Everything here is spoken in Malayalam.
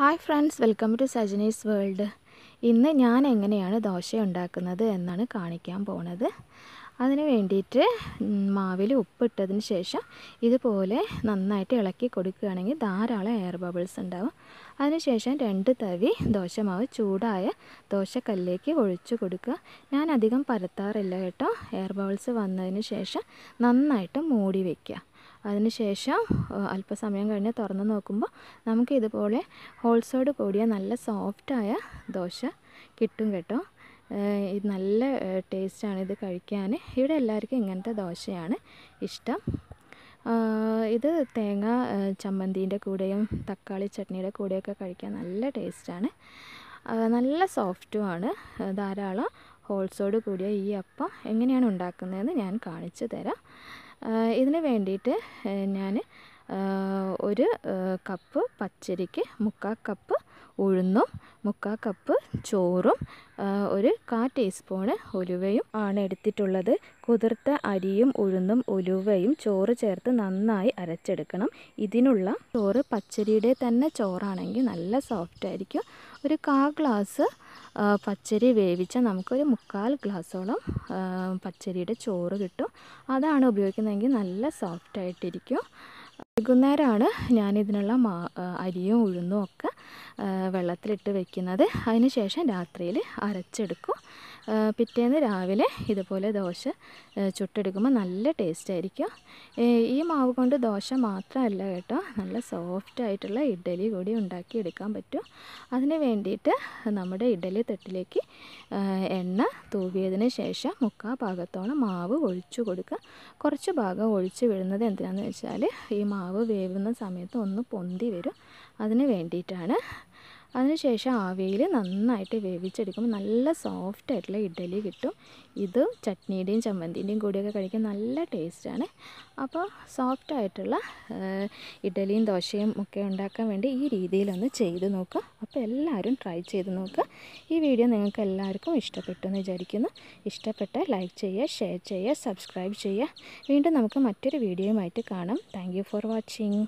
hi friends welcome to Sajani's world ഇന്ന് ഞാൻ എങ്ങനെയാണ് ദോശ ഉണ്ടാക്കുന്നത് എന്നാണ് കാണിക്കാൻ പോണത് അതിന് വേണ്ടിയിട്ട് മാവിൽ ഉപ്പിട്ടതിന് ശേഷം ഇതുപോലെ നന്നായിട്ട് ഇളക്കി കൊടുക്കുകയാണെങ്കിൽ ധാരാളം എയർ ബബിൾസ് ഉണ്ടാവും അതിനുശേഷം രണ്ട് തവി ദോശമാവ് ചൂടായ ദോശക്കല്ലിലേക്ക് ഒഴിച്ചു കൊടുക്കുക ഞാൻ അധികം പരത്താറില്ല കേട്ടോ എയർ ബബിൾസ് വന്നതിന് ശേഷം നന്നായിട്ട് മൂടി വയ്ക്കുക അതിനുശേഷം അല്പസമയം കഴിഞ്ഞ് തുറന്ന് നോക്കുമ്പോൾ നമുക്ക് ഇതുപോലെ ഹോൾസോട് കൂടിയ നല്ല സോഫ്റ്റായ ദോശ കിട്ടും കേട്ടോ ഇത് നല്ല ടേസ്റ്റാണ് ഇത് കഴിക്കാൻ ഇവിടെ എല്ലാവർക്കും ഇങ്ങനത്തെ ദോശയാണ് ഇഷ്ടം ഇത് തേങ്ങ ചമ്മന്തിൻ്റെ കൂടെയും തക്കാളി ചട്നിയുടെ കൂടെയൊക്കെ കഴിക്കാൻ നല്ല ടേസ്റ്റാണ് നല്ല സോഫ്റ്റുമാണ് ധാരാളം ഹോൾസോട് കൂടിയ ഈ അപ്പം എങ്ങനെയാണ് ഉണ്ടാക്കുന്നതെന്ന് ഞാൻ കാണിച്ചു തരാം ഇതിന് വേണ്ടിയിട്ട് ഞാൻ ഒരു കപ്പ് പച്ചരിക്ക് മുക്കാൽ കപ്പ് ഉഴുന്നും മുക്കാൽ കപ്പ് ചോറും ഒരു കാ ടീസ്പൂണ് ഉലുവയും ആണ് എടുത്തിട്ടുള്ളത് കുതിർത്ത അരിയും ഉഴുന്നും ഉലുവയും ചോറ് ചേർത്ത് നന്നായി അരച്ചെടുക്കണം ഇതിനുള്ള ചോറ് പച്ചരിയുടെ തന്നെ ചോറാണെങ്കിൽ നല്ല സോഫ്റ്റ് ആയിരിക്കും ഒരു കാ ഗ്ലാസ് പച്ചരി വേവിച്ചാൽ നമുക്കൊരു മുക്കാൽ ഗ്ലാസ്സോളം പച്ചരിയുടെ ചോറ് കിട്ടും അതാണ് ഉപയോഗിക്കുന്നതെങ്കിൽ നല്ല സോഫ്റ്റ് ആയിട്ടിരിക്കും വൈകുന്നേരമാണ് ഞാനിതിനുള്ള മാ അരിയും ഉഴുന്നും ഒക്കെ വെള്ളത്തിലിട്ട് വെക്കുന്നത് അതിനുശേഷം രാത്രിയിൽ അരച്ചെടുക്കും പിറ്റേന്ന് രാവിലെ ഇതുപോലെ ദോശ ചുട്ടെടുക്കുമ്പോൾ നല്ല ടേസ്റ്റ് ആയിരിക്കും ഈ മാവ് കൊണ്ട് ദോശ മാത്രമല്ല കേട്ടോ നല്ല സോഫ്റ്റ് ആയിട്ടുള്ള ഇഡ്ഡലി കൂടി ഉണ്ടാക്കിയെടുക്കാൻ പറ്റും അതിന് വേണ്ടിയിട്ട് നമ്മുടെ ഇഡ്ഡലി തട്ടിലേക്ക് എണ്ണ തൂവിയതിന് ശേഷം മുക്കാ ഭാഗത്തോളം മാവ് ഒഴിച്ചു കൊടുക്കുക കുറച്ച് ഭാഗം ഒഴിച്ച് വിടുന്നത് എന്തിനാണെന്ന് വെച്ചാൽ ഈ മാവ് മാവ് വേവുന്ന സമയത്ത് ഒന്ന് പൊന്തി വരും അതിന് വേണ്ടിയിട്ടാണ് അതിനുശേഷം ആവിയിൽ നന്നായിട്ട് വേവിച്ചെടുക്കുമ്പോൾ നല്ല സോഫ്റ്റ് ആയിട്ടുള്ള ഇഡ്ഡലി കിട്ടും ഇത് ചട്നിയുടെയും ചമ്മന്തിൻ്റെയും കൂടിയൊക്കെ കഴിക്കാൻ നല്ല ടേസ്റ്റാണ് അപ്പോൾ സോഫ്റ്റ് ആയിട്ടുള്ള ഇഡ്ഡലിയും ദോശയും ഒക്കെ ഉണ്ടാക്കാൻ വേണ്ടി ഈ രീതിയിലൊന്ന് ചെയ്ത് നോക്കുക അപ്പോൾ എല്ലാവരും ട്രൈ ചെയ്ത് നോക്കുക ഈ വീഡിയോ നിങ്ങൾക്ക് എല്ലാവർക്കും ഇഷ്ടപ്പെട്ടു എന്ന് വിചാരിക്കുന്നു ഇഷ്ടപ്പെട്ട ലൈക്ക് ചെയ്യുക ഷെയർ ചെയ്യുക സബ്സ്ക്രൈബ് ചെയ്യുക വീണ്ടും നമുക്ക് മറ്റൊരു വീഡിയോയുമായിട്ട് കാണാം താങ്ക് ഫോർ വാച്ചിങ്